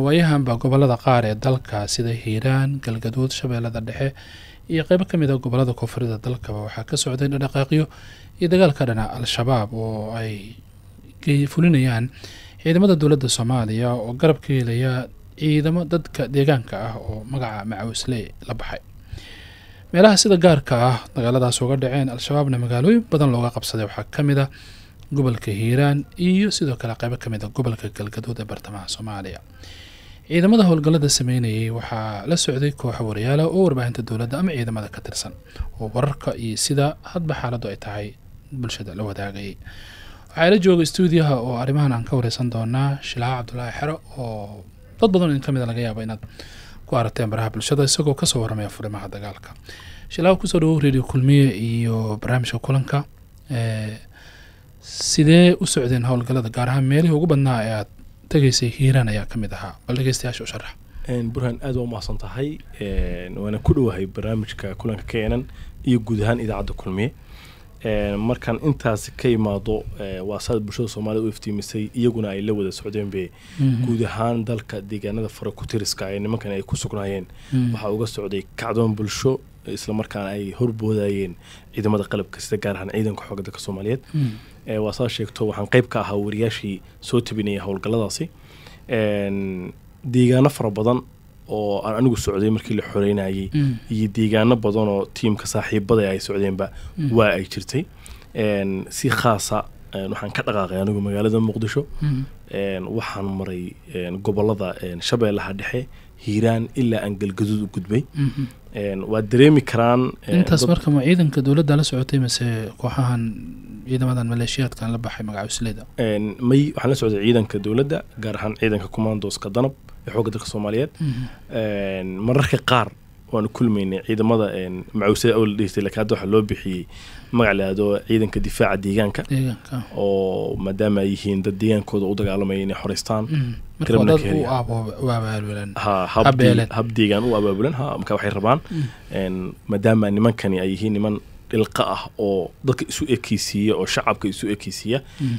waayahanba gobolada qaar ee dalka sida hiiraan galgaduud shabeellada dhexe iyo qaybo ka mid a ah gobolada koonfurida dalkaba waxaa ka socday dhadhaqaaqyo iyo dagaalka ka dhana al-shabaab oo ay fulinayaan ciidamada dowladda soomaaliya oo garab ka helaya ciidamo dadka deegaanka ah oo magaca macawisle la baxay meelaha sida gaarka ah dagaaladaas uga dhaceen al-shabaabna magaalooyin badan looga qabsaday waxaa ka mid a ah gobolka hiiraan iyo sidoo kale qaybo ka mid a ah gobolka galgaduud ee bartamaha soomaaliya ciidamada howlgallada sameynayay waxaa la socday kooxa warayaala oo warbaahinta dowladda ama ciidamada ka tirsan oo wararka iyo sida hadba xaaladdu ay tahay bulshada la wadaagayay waxaa ila jooga stuudiyaha oo arrimahan aan ka wareysan doonaa shilaaha cabdulaahi xero oo dad badan idin ka mida ah laga yaabo inaad ku aragteen baraha bulshada isagoo kasoo warramaya furimaha dagaalka shilaaha kusoo dhawow reediyo kulmiye iyo barnaamijka kulanka sidee u socdeen howlgallada gaar ahaan meelihii ugu badnaa ee aad tagaysay hiiraan ayaa ka mid ahaa bal dhegeystayaasha u sharax burhan aad waa umaadsan tahay waana ku dhowahay barnaamijka kulanka keenan iyo guud ahaan idaacadda kulmiye markaan intaasi ka imaado waa saad bulshada soomaalida u iftiimisay iyaguna ay la wada socdeenbe mhm. guud ahaan dalka deegaanada fara kutiriska ee nimankan ay ku sugnaayeen mhm. waxaa uga socday kacdoon bulsho islamarkaana ay horboodayeen ciidamada qalabka sida gaar ahaan ciidanka xoogga dalka soomaaliyeed mhm waa saa sheegto waxaan qeyb ka ahaa wariyaashii soo tabinayay howlgalladaasi deegaano fara badan oo aan anigu socday markii la xoreynayay mm. iyo deegaano badan oo tiimka saaxiibada ay socdeenba mm. waa ay jirtay si khaasa waxaan ka dhaqaaqay anigu magaalada muqdisho mm. waxaan maray gobolada shabeellaha dhexe hiiraan ilaa aan galgaduud u gudbay mm-hmm waa dareemi karaan intaas marka ma ciidanka dowladda la socotay mase kooxahan ciidamadan maleeshiyaadkan la baxay magacusleyda may waxaan la socday ciidanka dowladda gaar ahaan ciidanka commandoska danab ee xooga dalka soomaaliyeed mhm. mararka qaar waanu kulmaynay ciidamada macawsada awla dhehitay lakin waxaa loo bixiyey magac laado ciidanka difaaca deegaanka oo maadaama ay yihiin dad deegaankooda u dagaalamaya inay xoreystaan hab deegaan u abaabulan ha marka waxay rabaan mm. maadaama nimankani ay yihiin niman dhilqa ah oo dadka isu ekeysiiya oo shacabka isu ekeysiiya mm.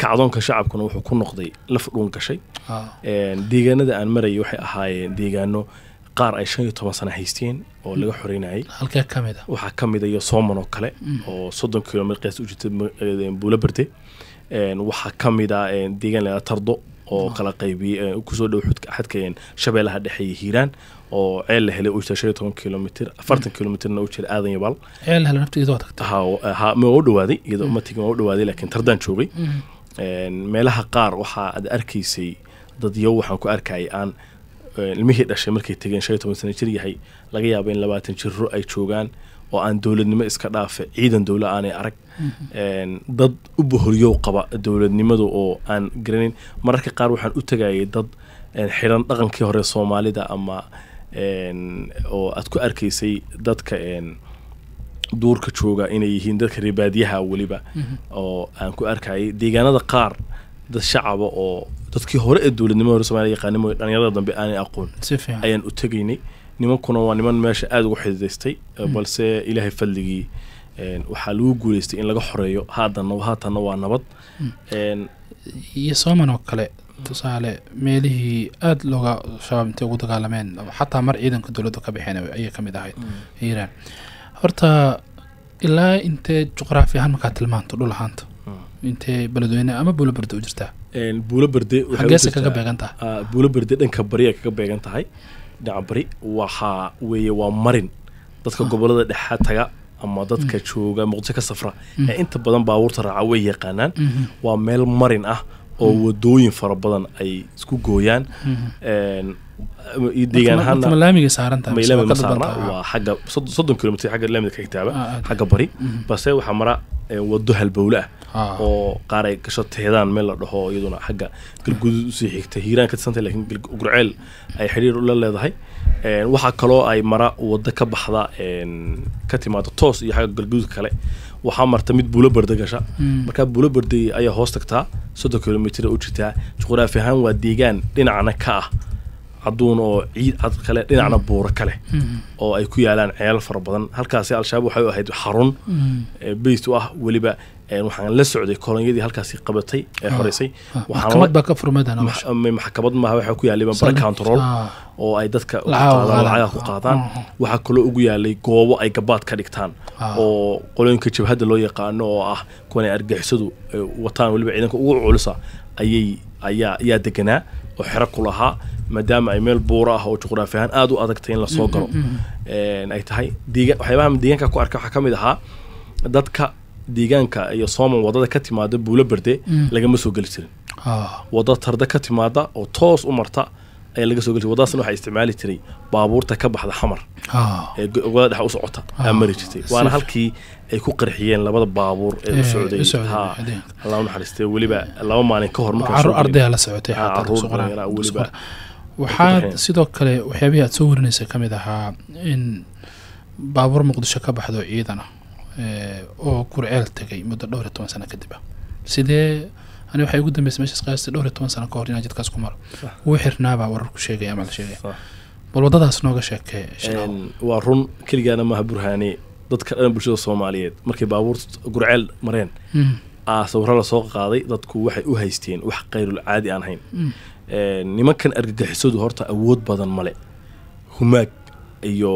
kacdoonka shacabkuna wuxuu ku noqday laf dhuun gashay ah. deegaanada aan marayay waxay ahaayeen deegaano qaar ay shan iyo toban sana haysteen oo laga xoreynayay mm. halkee ka mid ah. waxaa kamid a ah iyo sooman oo kale mm. oo soddon kilometer qiyaas u buula berde waxaa ka mid ah, deegaan lahaa tardo oo kala qaybiyey kusoo dhow xadka shabeellaha dhexe iyo hiiraan oo ceel la helay u shan iyo toban kilomitr afartan mm. kilomitrna u aadan iyo ceel hela nafta iyadoo tagtay ha ma u dhawaaday iyadoo ma tagin waa u dhawaaday laakiin tardaan joogay meelaha qaar waxaa aad arkaysay dad iyo waxaan ku arkayay aan ilmihii dhashay markay tegeen shan iyo toban sano jir yahay laga yaabo in labaatan jirro ay joogaan oo aan dowladnimo iska dhaafe ciidan dowla aanay arag mhm. dad u bohoriyow qaba dowladnimadu oo aan garanayn mararka qaar waxaan u tagayay dad xidhan dhaqankii hore soomaalida ama oo aad ku arkaysay dadka duurka jooga inay yihiin dadka reebaadyaha weliba mhm. oo aan ku arkayay deegaanada qaar dad shacaba oo dadkii hore ee dowladnimada hore somalia yaqaanimo dhalinyarada dambe aanay aqoon ayaan u tegaynay nimankuna waa niman meesha aada ugu xididaystay mm. balse ilaahay fadligii waxaa lagu guuleystay in laga xoreeyo haadana haatanna waa nabad mm. iyo sooman oo kale tusaale meelihii aada looga shabaab intay ugu dagaalameen xataa mar ciidanka dowladdu ka baxeen ayay ka mid ahayd hiiraan mm. horta ilaa intee juqraafi ahaan markaa tilmaanto dhul ahaanta intee beledweyne ama buulo berde u jirtaa buulo berde xageesa kaga beegan tahay ah, buulo berde dhanka bariya kaga beegan tahay dhinaca bari waxaa weeye waa marin dadka ah. gobolada dhexa taga ama dadka mm. jooga muqdisho ka safra ee mm. inta badan baabuurta raaca way yaqaanaan mm-hmm. waa meel marin ah oo mm. wadooyin fara badan ay isku gooyaan mm-hmm. waa xagga ah, bari mm-hmm. balse waxaa Ah. oo qaaray ay gasho tehdaan meel la dhaho iyaduna xagga galgudu usii xigta hiiraan ka tirsantay lakiin gurceel ay xidhiir la leedahay waxaa kaloo ay mara wado ka baxda ka timaada toos iyo xagga galguduudka kale waxaa marta mid buulabarda gasha hmm. markaa buulabarday ayaa hoos tagtaa soddon kilomitr u jirtaa juqraafi ahaan waa deegaan dhinacna ka ah caduun oo ciid cad kale dhinacna hmm. buuro kale hmm. oo ay ku yaalaan ceelal fara badan halkaasi al-shabaab waxay ahayd xarun beys u ah weliba waxaan la socday kolonyadii halkaasi qabatay ee ah, horeysay ah, maxkamad maaha waxaa ku yaalay bambara control ah. oo ay dadka lacagaha ku qaadaan waxaa kaloo ugu yaalay goobo ay gabaad ka dhigtaan oo qolooyinka jabhadda loo yaqaano oo ah kuwan ay argixisadu wataan weliba ciidanka ugu culisa ayay ayaa ayaa deganaa oo xero ku maadaama ay meel buura ah oo juqraafi ahaan aada u adagtay in lasoo mm-hmm, galo mm-hmm. ay tahay deegaan waxyaabaha deegaanka ku arka waxaa ka mid ahaa dadka deegaanka iyo sooman wadada ka timaada buulo berde mm. lagama soo geli jirin ah. wada tarda ka timaada oo toos u marta ayaa laga soo geli jira wadadaasna waxaa isticmaali jiray baabuurta ka baxda xamar ah. ee gobolada dhexa u socota ah. aa mari jirtay waana halkii ay ku qarxiyeen labada baabuur ee u eh, socday allah u weliba laba maalin ka hor markaardayaa la socotay weliba waxaad sidoo kale waxyaabihii aad soo warinaysa ka mid ahaa in baabuur muqdisho ka baxdo ciidan oo kurceel tegay muddo dhowr iyo toban sano kadib ah. sidee ani waxay ugu dambeysay meeshaas qaasti dhowr iyo toban sano ka hor inaa jidkaas ku maro wuu xirnaabaa wararku sheegaya ama la sheegaya bal waddadaas nooga sheekee waa run keligaana maaha burhaane dadka dhan bulshada soomaaliyeed markay baabuur gurceel mareen aa mm. sawiro lasoo qaaday dadku waxay u haysteen wax kayrul caadi aan ahayn mm. nimankan argagixisadu horta awood badan male humaag iyo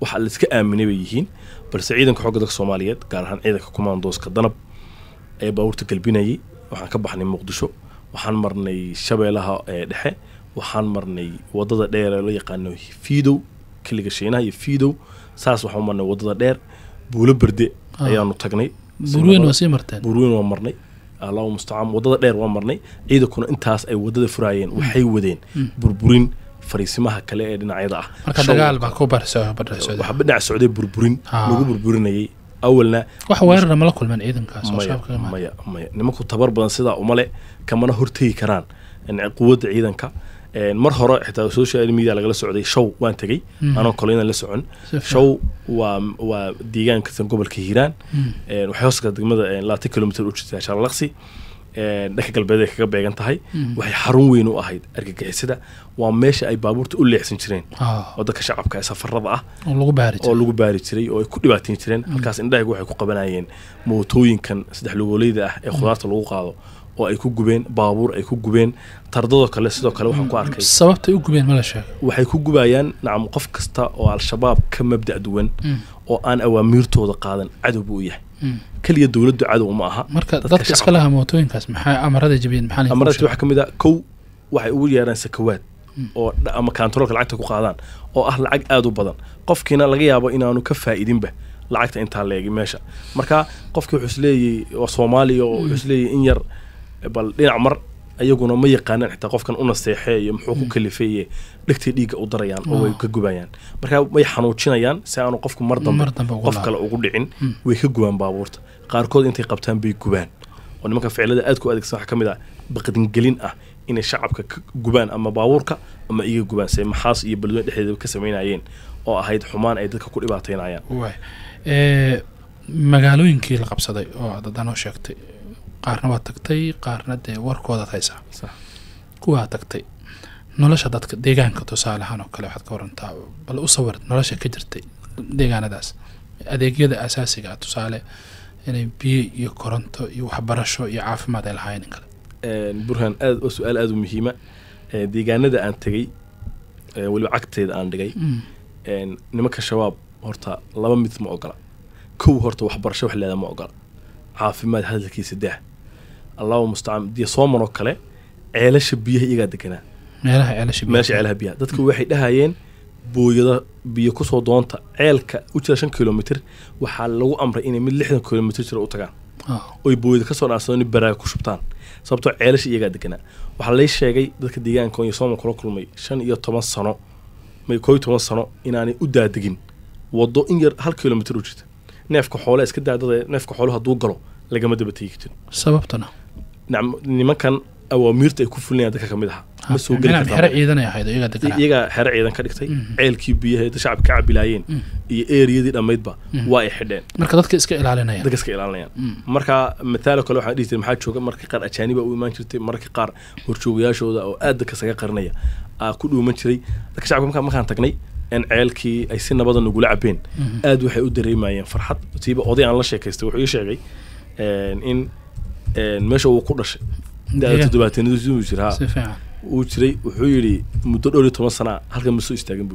waxa la iska aaminay bay yihiin balse ciidanka xoogga dalka soomaaliyeed gaar ahaan ciidanka commandoska danab ee baabuurta galbinayay waxaan ka baxnay muqdisho waxaan marnay shabeelaha dhexe waxaan marnay wadada dheer ee loo yaqaano fiidow kiliga shiinaha iyo fiidow saas waxaan marnay wadada dheer buulo berde ah. ayaanu tagnay buurweyn waa marnay allahu mustacaan wadada dheer waa marnay ciidankuna intaas ay wadada furaayeen hmm. waxay wadeen hmm. burburin fariisimaha kale ee dhinacyada ah dhinac socday burburin ah. lagu burburinayay awalna wax weerara mala kulmeen ciidankaasmaya maya nimanku tabar badan sidaa umale kamana hortegi karaan quwadda ciidanka mar hore xitaa social media lagala socday show waan tegey mm-hmm. anoo kole inaan la socon show waa waa deegaan ka gobolka hiiraan mm. waxay hooska degmada labaatan kilomitr u jirtaa shaalaqsi dhanka galbeed ay kaga beegan tahay mm. waxay xarun weyn u ahayd argagixisada waa meesha ay baabuurta u leexsan jireen ah. waddanka shacabka ee safarada ah oo lagu baari jiray oo ay ku dhibaateyn jireen mm. halkaas indhahaygu waxay ku qabanayeen mootooyinkan saddex lugoleyda ah ee mm. khudaarta lagu qaado oo ay ku gubeen baabuur ay ku gubeen tardadoo kale sidoo kale waxaan ku mm. arkay sababtay u gubeen mala sheeg waxay ku gubayaan nacam qof kasta oo al-shabaab ka mabda' duwan oo aan awaamiirtooda qaadan cadow buu u yahay keliya dowladdu cadow ma aha marka dadka iska laha mootooyinkaas maxaa amarada jabiyeen maxaa amarada waxaa ka mid ah kow waxay ugu yeeraan sakawaad oo ama kantaroolka lacagta ku qaadaan oo ah lacag aada u badan qofkiina laga yaabo inaanu ka faa lacagta intaa leegi meesha marka qofkii wuxuu isleeyay waa soomaaliya oo mm. wuxuu isleeyay in yar bal dhinac mar ayaguna ma yaqaanaan xitaa qofkan u naseexeeyo muxuu ku mm. kalifeeye dhegtay dhiigga u darayaan oo way ah. ka gubayaan marka way xanuujinayaan si aanu qofku mar dambe qof kale ugu dhicin mm. way ka gubaan baabuurta qaarkood intay qabtaan bay gubaan oo nimanka ficilada aadku adeegsan waa ka mid ah baqdingelin ah inay shacabka ka gubaan ama baabuurka ama iga gubaan se maxaas iyo balweyne dhexdeeda ka sameynayeen oo ahayd xumaan ay dadka ku dhibaateynayaan eh, magaalooyinkii la qabsaday oo aada adanoo sheegtay qaarna waad tagtay qaarna dee warkoodaad haysa kuwaa tagtay nolosha dadka deegaanka tusaale ahaan oo kale waxaad ka warantaa bal u sawir nolosha ka jirtay deegaanadaas adeegyada asaasiga ah, tusaale inay biyo iyo koronto iyo waxbarasho iyo caafimaad ay lahaayeen in kale burhaan aad su-aal aada u muhiima deegaanada aan tegey weliba cagteeda aan dhigay mm. nimanka shabaab horta laba mid ma ogola kow horta waxbarasho wax leeda ma ogola caafimaad hadalkiisa daah allahu mustacaan diya sooman oo kale ceelasha biyaha iyagaa deganaa meelaha ceelasha biyaha dadka mm. waxay dhahayeen booyada biyo kusoo doonta ceelka u jira shan kilomitr waxaa lagu amray inay mid lixdan kilomitr jira utagaan tagaan ah. oy booyada kasoo dhaansadoo in baraaga ku shubtaan sababtoo ceelasha iyagaa deganaa waxaa lay sheegay dadka deegaanka iyo soomal kula kulmay shan iyo toban sano may toban sano inaanay u daadegin wado in yar hal kilomitr u jirta neefka xoole iska daadada neefka xoole hadduu galo lagama daba teegi jirin sababtana nimankan awaamiirta ay ku fulinayan dadka kamid aha ah, ma soo geli iyagaa xero ciidan ka dhigtay mhm. ceelkii biyaha da shacabka ka cabilaayeen mhm. iyo eriyadii dhammaydba mhm. waa ay xidheen marka dadka iska ilaalinayaan dadka iska ilaalinayaan marka mataalo kale waxaan dhihi jiray maxaa jooga marka qaar ajaaniba u imaan jirtay marka qaar horjoogayaashooda oo aad dadka saga qarinaya aa ku dhuuman jiray dadka shacabka markaa markaan tagnay in ceelkii ay si nabada nagula cabeen aada waxay u dareemayeen farxad siiba oday aan la sheekaystay wuxuu ii sheegay in meesha uu ku dhashay todobaatanadii jiraa uu jiray wuxuu yidhi muddo dhowr iyo toban sana halkan masoo soo istaagin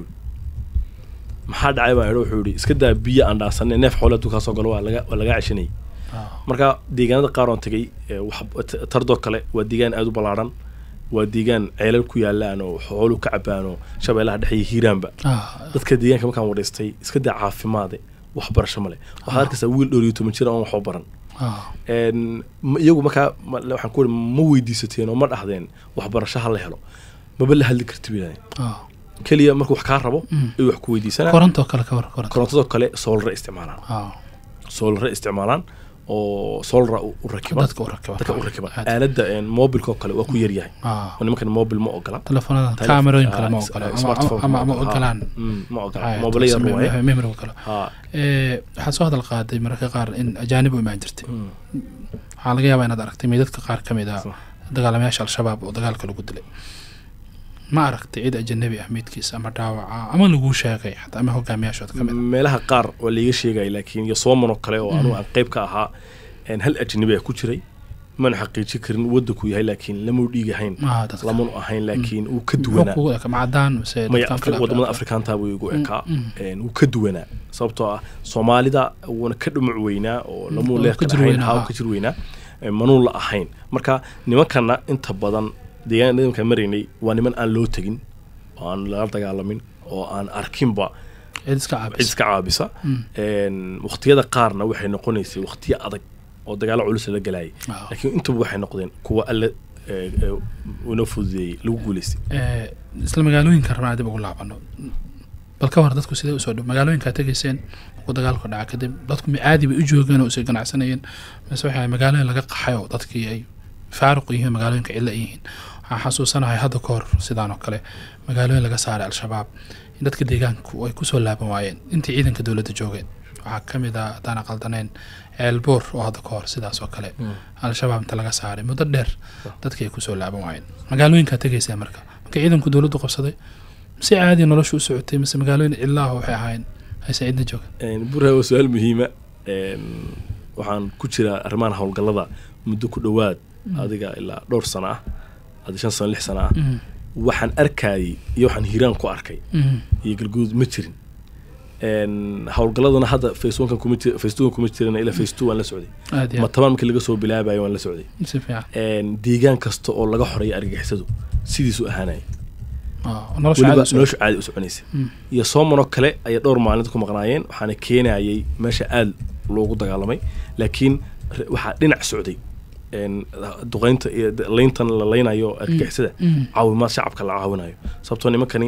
maxaa dhacay baa idho wuxuu yidhi iska daa biyo aan dhaasane neef xoole hadduu kaa soo galo waa lagaa ceshanayay marka deegaanada qaar oon tegay tardoo kale waa deegaan aada u ballaarhan waa deegaan ceelal ku yaalaan oo xoolu ka cabaan oo shabeelaha dhex hiiraanba ah, ah. dadka deegaanka markaan wadhaystay iska daa caafimaade waxbarasho male waxaad ah. arkaysaa wiil dhowr iyo toban jir aan waxba baran ah. iyagu markaa waxaan ku ma weydiisateen oo ma dhahdeen waxbarasho ha la helo maba la hadli karti bay ah. keliya markuu wax kaa rabo mm. ayuu wax ku weydiisanaan korontadoo kale soolare isticmaalaan soolare isticmaalaan oo solara u rakibaalada mobilko kale waa ku yaryahay ah. nimankan mobil ma ogola telefoonada caamirooyinkalema ah, ogolaan waxaa ah, mm, eh, soo hadal qaaday mararka qaar in ajaanib u imaan jirtay mm. waxaa laga yaabaa inaad aragtay meydadka qaar ka mid a dagaalamayaasha al-shabaab oo dagaalka lagu dilay ma aragtay cid ajanabi ah meydkiisa ama dhaawaca ah, ama laguu sheegay xataa ama hogaamiyaashood ka mid ah. meelaha qaar waa laiga sheegaya laakiin yosooman oo kale oo mm. anugu aan qayb ka ahaa hal ajanabi ah ku jiray mana xaqiijin karin waddanku yahay laakiin lamau dhiigahayn ah, lamanu ahayn laakiin wuu mm. ka duwanaawadamada afrikaanta igu mm, ekaa wuu ka duwanaa sababtoo ah soomaalida wuuna ka dhumuc weynaa oo lamuu leerka jir weynaa manuu la ahayn marka nimankana inta badan deegaan nidaamkaa maraynay waa niman aan loo tegin oo aan lala dagaalamin oo aan arkinba cidiska caabisa hmm. wakhtiyada qaarna waxay noqonaysay wakhtiyo adag oo dagaalo culus lala galayay laakiin intuba waxay noqdeen kuwa alle e, e, una fududeeyey lagu guuleystay e, isla magaalooyinka rabnaa dib ugu laabano bal ka hor dadku sidee usoo dh magaalooyinkaa tegayseen markuu dagaalku dhaca kadib dadku ma caadi bay u joogeen oo isa ganacsanayeen mase waxa magaalooyin laga qaxay oo dadkii ay faaruq yihiin magaalooyinka cilla yihiin waxaan xasuusanahay hadda kahor hor sidaan oo kale magaalooyin laga saaray al-shabaab in dadka deegaanku ay kusoo laaban waayeen intii ciidanka dowladda joogeen waxaa kamid a ah haddaan qaldanayn ceelboor oo hadda ka sidaas oo kale hmm. al-shabaab inta laga saaray muddo dheer hmm. dadki ay kusoo laaban waayeen magaalooyinkaa tegaysaa marka marka ciidanku dowladdu qabsaday si caadi nolosha u socotay mise magaalooyin cilaaha ah waxay ahayn hayse cidna jooga burha waa su-aal muhiima ah. waxaan ku jiraa arrimaan howlgallada muddo ku dhowaad hmm. adiga ilaa dhowr sano ah hadda shan sano lix sano ah waxaan arkaayey iyo waxaan hiiraan ku arkay mm-hmm. iyo galguud ma jirin howlgalladana hadda faceonekan kuma jir faceonekan kuma jirin ilaa face two waan la socday ma taban markii laga soo bilaabayo waan la socday deegaan kasta oo laga xoreeyo argagixisadu sidiisu ahaanaya nolosha caadi u soconaysa mm. iyo soomanoo kale ayay dhowr maalinta ku maqnaayeen waxaana keenayay meesha aada loogu dagaalamay laakiin waxaa dhinac socday duqeynta iyo layntan la leynayo argixisada mm. mm. caawimaad shacabka la caawinayo sababtoo nimankani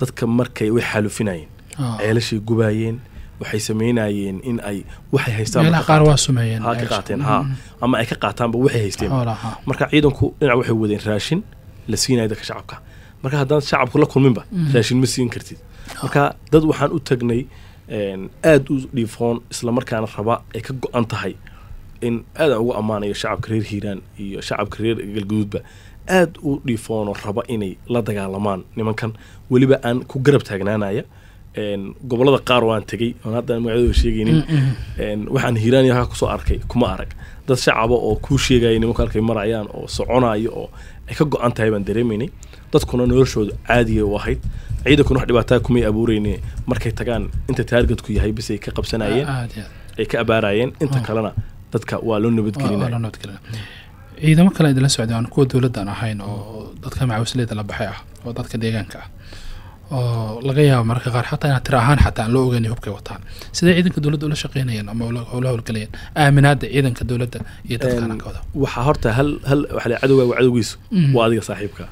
dadka markay way xaalufinayeen ah. ceelashay gubayeen waxay sameynayeen in ay waxay haystaanka ha mm. ama ay ka qaataanba waxay haysteen marka ciidanku dhinac waxay wadeen raashin la siinayo dadka shacabka marka haddaan shacabku la kulminba raashin ma siin kartid ah. marka dad waxaan u tagnay aada u dhiifoon islamarkaana raba ay ka go-an tahay in aada ugu ammaanayo shacabka reer hiiraan iyo shacabka reer galguduudba aad u dhifoono raba inay la dagaalamaan nimankan weliba aan ku garab taagnaanaya gobolada qaar oo aan oon haddaan magacadooda sheegaynin mm, mm. waxaan hiiraan halkaa kusoo arkay kuma arag dad shacaba oo kuu sheegaya nimanku halkay marayaan oo soconayo oo ay ka go-an tahay baan dareemaynay dadkuna noloshooda caadiya u ahayd ciidankuna wax dhibaataa kumay abuureyne markay tagaan inta taargetku yahay bis ka qabsanayeen ah, ay ka abaarayeen inta mm. kalena dadka waa loo nabadgelinaa ciidamo kale idinla socday aan kuwa dowladdan ahayn oo dadka macawisleyda la baxay ah oo dadka deegaanka ah oo laga yaabo mararka qaar xataa inaa tira ahaan xataa aan loo ogeynay hubkay wataan siday ciidanka dowladda ula shaqeynayaan ama ula howlgalayaan aaminaada ciidanka dowladda iyo dadkaanankooda waxaa horta hal hal waxaa cadowgaagu cadowgiisu mm-hmm. waa adiga saaxiibka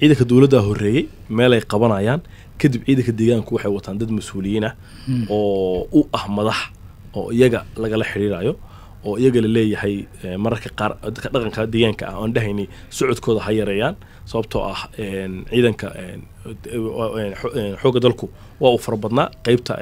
ciidanka dowladda horreeyey meelay qabanayaan kadib ciidanka deegaanku waxay wataan dad mas-uuliyiin ah mm-hmm. oo u ah madax oo iyaga lagala xidhiirayo oo iyaga laleeyahay leeyahay eh, mararka qaar dadka dhaqanka deegaanka ah oan dhahaynay socodkooda ha yareeyaan sababtoo ah ciidanka xoogga dalku waa uu fara badnaa qeybta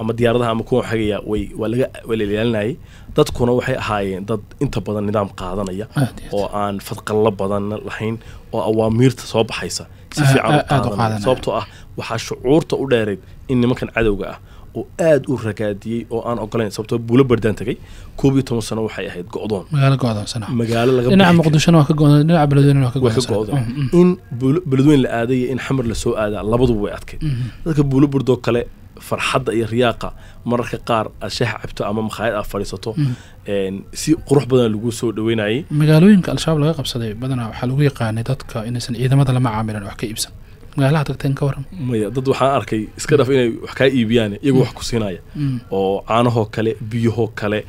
ama diyaaradaha ama kuwa xagaya way waa laga waa la ilaalinayay dadkuna waxay ahaayeen dad inta badan nidaam qaadanaya ah, oo aan fadqallo badan lahayn oo awaamiirta soo baxaysa si ah, fiican u ah, qaadanaya sababtoo ah waxaa shucuurta u dheerayd in nimankan cadowga ah oo aada u ragaadiyey oo aan ogolayn sababto buulo bardaan tagay koob iyo toban sano waxay ahayd go-doon magaalo lagawaa mm, mm. in beledweyn la aaday iyo in xamar lasoo aadaa labaduba way adkay mm-hmm. dadka buulo bardoo kale farxadda iyo riyaaqa mararka qaar aad ah sheexa cabto ama makhaayad aad fadhiisato mm-hmm. si qurux badan lagu soo dhaweynayay magaalooyinka al-shabaab laga qabsaday badanaa waxaa lagu yaqaanay dadka inaysan ciidamada lama caamilan wax ka iibsan magaalaha tagteen ka waran maya dad waxaan arkay iska dhaf inay wax kaa iibiyaan iyago wax ku siinaya mm. oo caanahoo kale biyahoo kale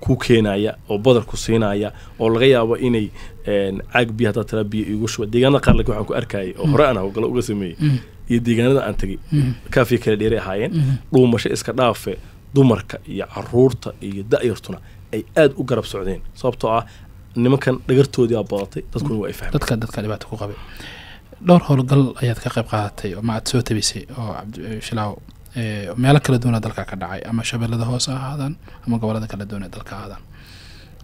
ku keenaya oo badar ku siinaya oo laga yaabo inay caag biyo hadaa tiraa biyo iigu shuba deegaanada qaar laakiin waxaan ku arkayay oo mm. hore aan howlgalo uga sameeyey mm. iyo deegaanada aan tegay kaafiya kala dheeray ahaayeen mm-hmm. dhuumasho iska dhaafe dumarka iyo caruurta iyo da-yartuna ay aada u garab socdeen sababtoo ah nimankan dhagartoodii aa badatay dadkuna waa ay fahmeen dadka dadka ku qabay dhowr howlgal ayaad ka qayb qaadatay ma aad soo tabisay oo eh, shilaaw eh, meelo kala duwana dalka ka dhacay ama shabeellada hoos ha ahaadaan ama gobolada kala duwan ee dalka ahaadaan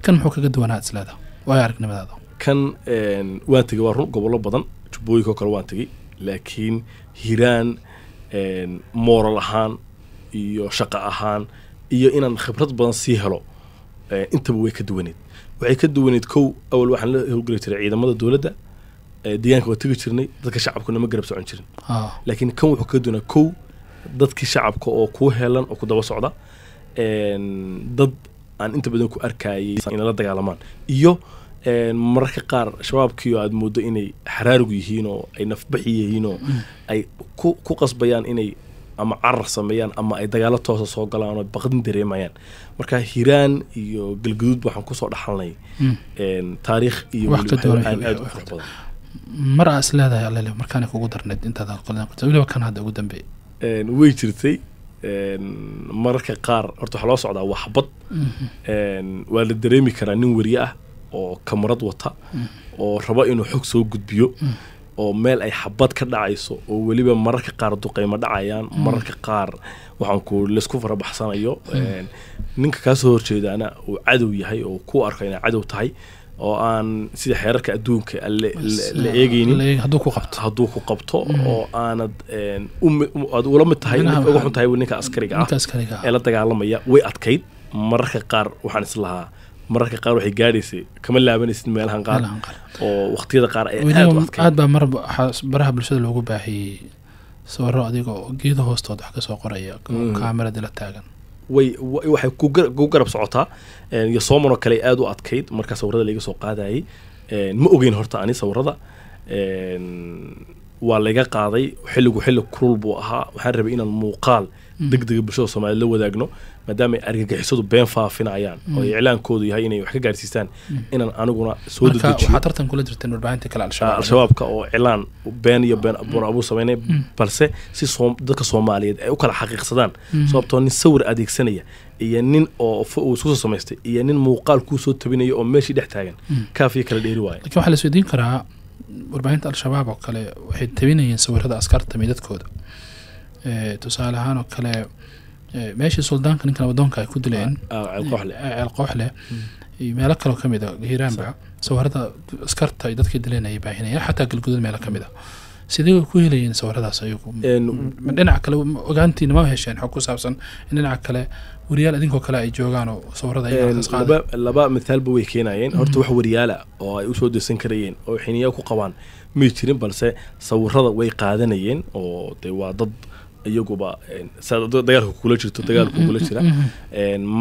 kan muxuu kaga duwanaa isleeda waayo aragnimadaada kan eh, waan tegay waa run gobollo badan jubbooyinka kale waan tegey laakiin hiraan mooral ahaan iyo shaqo ahaan iyo inaan khibrad badan sii helo intaba way ka duwaneed waxay ka duwaneed kow awal waxaan la howlgeli jiray ciidamada dowladda deegaanka waa tegi jirnay dadka shacabkuna ma garab socon jirin laakiin kan wuxuu kaga doonaa kow dadkii shacabka oo ku heelan oo ku daba socda dad aan inta badan ku arkayay inala dagaalamaan iyo mararka qaar shabaabkiio aad moodo inay xaraarugu yihiin oo ay nafbaxi yihiin oo mm. ay ku qasbayaan inay ama carar sameeyaan ama ay dagaalo toosa soo galaan oo baqdin dareemayaan marka hiraan iyo galgaduudba waxaan kusoo dhaxalnay mm. taariikh iyo aan aad u qurux badan mar aa is leedahay markaana kugu darnayd intaad aqoon qorta weliba kan hadda ugu dambeey way jirtay mararka qaar horta waxaa loo socdaa waxbad mhm. waa la dareemi karaa nin weriye ah oo kamarad wata mhm. oo rabo inuu xog soo gudbiyo mhm. oo meel ay xabad ka dhacayso oo weliba mararka qaar duqeyma dhacayaan mararka qaar waxaanku laysku farabaxsanayo ninka kaasoo horjeedaana uu cadow yahay oo ku arko inay cadow tahay oo aan sida xeerarka adduunka ah la eegeynin hadduu ku qabto mm-hmm. oo aanad um, um, aad ula mid tahay uga xun tahay ah. ninka askariga ah ee la dagaalamaya way adkayd mararka qaar waxaan islahaa mararka qaar waxay gaadhaysay kama laabanaysid meelahan qaar oo waqtiyada qaar ay aad baa mar baraha bulshada loogu baahiyey sawiro adiga oo geeda hoostooda wax kasoo soo qoraya mm. kaamirada la taagan waxay ku garab socotaa iyo yosoomanoo kale aada u adkayd markaa sawirada laiga soo qaadayay ma ogeyn horta ani sawirada waa laga qaaday xilligu xilli kurul buu ahaa waxaan rabay inaan muuqaal degdega bulshada soomaaliyed la wadaagno maadaama ay argagixisadu been faafinayaan mm. oo iclaankoodu yahay inay wax ka gaarsiistaan mm. inaan aniguna soo tartan kula jirteen warbaahinta kale ah, al-shabaabka oo iclaan been iyo been mm. bor abuu balse si dadka soomaaliyeed ay u kala xaqiiqsadaan sababtoo nin sawir adeegsanaya iyo nin oo uu isku soo samaystay iyo nin muuqaal kuusoo tabinaya oo meeshii dhex taagan kaafiyo kala dheeri waaya lakin waxaa la isweydiin karaa warbaahinta al-shabaab oo kale waxay tabinayeen sawirada askaarta miidadkooda Eh, tusaale ahaan oo kale eh, meeshii suldaanka ninkan wadoonka ay ku dileen ceel ah, ah, eh, hmm. iyo meelo kaleo kamid a ah, hiiraanba sawirada askarta iyo dadkii dileen ayay baahinayaan xataa galgudood meelo kamid ah sidee ku helayeen sawiradaas ayagu dhinaca kale ogaantiina ma hesheen xog ku saabsan in dhinaca kale wariyaal idinkoo kale ay joogaan oo sawirada laba mithaalba way keenayeen horta hmm. wax wariyaala oo ay usoo dirsan karayeen oo xiniya ku qabaan may jirin balse sawirada way qaadanayeen oo dee waa dad iyaguba dagaalka kula jirto dagaalka kula jira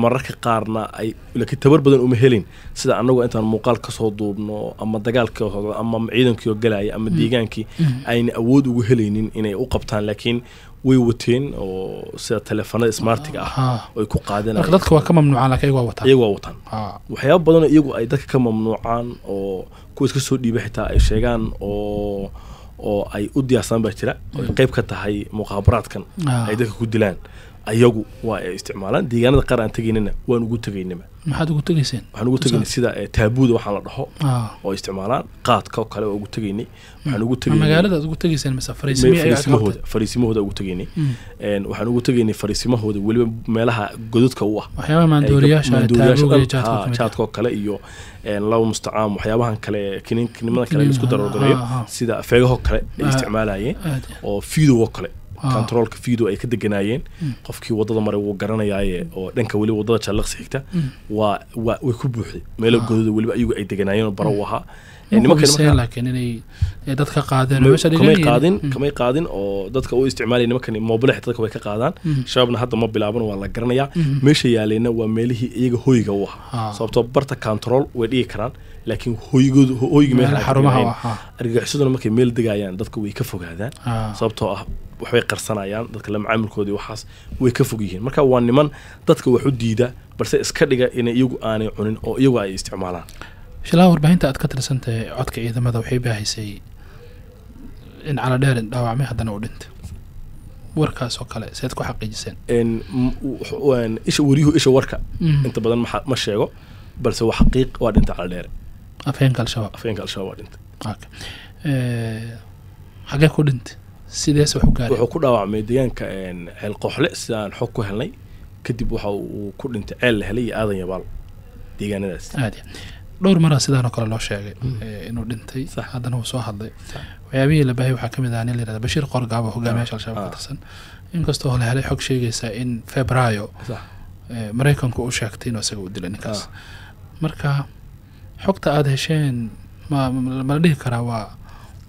mararka qaarna ay laakiin tabar badan uma helin sida anagu intaan muuqaal kasoo duubno ama dagaalkii oo ama ciidankii galaya ama deegaankii ayna awood ugu helaynin inay u qabtaan laakiin way wateen oo sida taleefanada smartiga ah ay ku qaadanayaan dadka waa ka mamnuucaan laakiin iyagu wataan iyagu waa wataan waxyaabo badanoo iyagu ay dadka ka mamnuucaan oo kuwa iska soo dhiibay xitaa ay sheegaan oo oo ay u diyaarsadaan baa jira oo ay qayb ka tahay muqaabaraadkan ah. ay dadka ku dilaan ayagu waa ay isticmaalaan deegaanada qaar aan tegaynana waan ugu tegaynaba maxaad ugu tegayseen waxaan ugu tegaynay sida eh, taabuuda waxaan la dhaho ah. oo isticmaalaan qaadka oo kale waa ugu tegaynay waxaan ugu tegaynay magaalada aad ugu tegayseen mise fariisimahooda fariisimahooda ugu tegaynay hmm. waxaan ugu tegaynay fariisimahooda weliba meelaha godadka u ah waxyaabaha maandooriyaasha jaadka ah. kale iyo law mustacaam waxyaabahan kale kininimada kale laisku darargareeyo sida feegaho kale ay isticmaalayeen oo fidow oo kale controolka fidow ay ka deganaayeen hmm. qofkii wadada maray wuu garanayaaye oo dhanka weli wadada jallaqsi xigta hmm. waa way ku buuxday meelo godooda weliba ayagu ay deganaayeen oo hmm. bara u ahaa laakiin mm. qaadin oo dadka u isticmaalay nimankan mooblex dadka way ka qaadaan mm. shabaabna hadda ma bilaaban waa la garanaya mm. meesha yaalayna waa meelihii iyaga hoyga u ahaa ah. sababtoo barta control way dhigi karaan laakiin hoygi argagixisoduna markay meel degayaan dadka way ka fogaadaan ah. sababtoo ah waxbay qarsanayaan dadka la waxaas way ka fog yihiin marka waa niman dadka wax u diida balse iska dhiga inay iyagu aanay cunin oo iyagu ay isticmaalaan shilaa warbaahinta aad ka tirsantahay codka ciidamada waxay baahaysay in caladheer dhaawacmay haddana u dhintay warkaas oo kale sead ku xaqiijiseen isha wariyuhu isha warka mhm. inta badan ma sheego balse wa xaqiiq waa dhinta caladheere afheenka al-shabaab afheenka al waa dhintay xagee ku dhintay sidees wax gaaray wuxuu ku dhaawacmay deegaanka ceel qooxle sidaan xog ku helnay kadib waxa uu ku dhintay ceel la helay iyo aadan yabaal deegaanadaas aad dhowr maraa sidaano kale loo sheegay mm. inuu dhintay haddana wuu soo hadlay waxyaabihii la baahay waxaa kamid ah nin la yirahda bashiir qorgaabo hogaamiyaasha al-shabaab ka ah. tirsan inkastoo la helay xog sheegaysa in febrayo maraykanku u sheegtay inuu isaga u dilay ninkaas ah. marka xogta aada hesheen ma mala dhihi karaa waa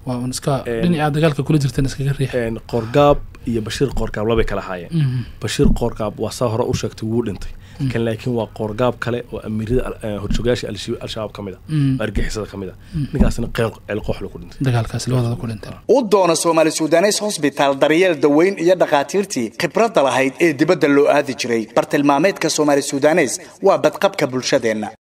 waa un iska dhinac aad dagaalka kula jirteen iskaga riix qorgaab iyo bashiir qorgaab labay kala ahaayeen mm-hmm. bashiir qorgaab waa saa hore u sheegtay wuu dhintay kan laakiin waa qoorgaab kale oo amiirada eh, horjoogayaasha al-shabaab ka mid a mm. argixisada ka mid a mm. ninkaasna ceelqooxla ku dhintay u doona soomaali sudanes hosbitaal daryeel daweyn iyo dhakhaatiirtii khibradda lahayd ee dibadda loo aadi jiray bartilmaameedka somali sudanes waa badqabka bulshadeenna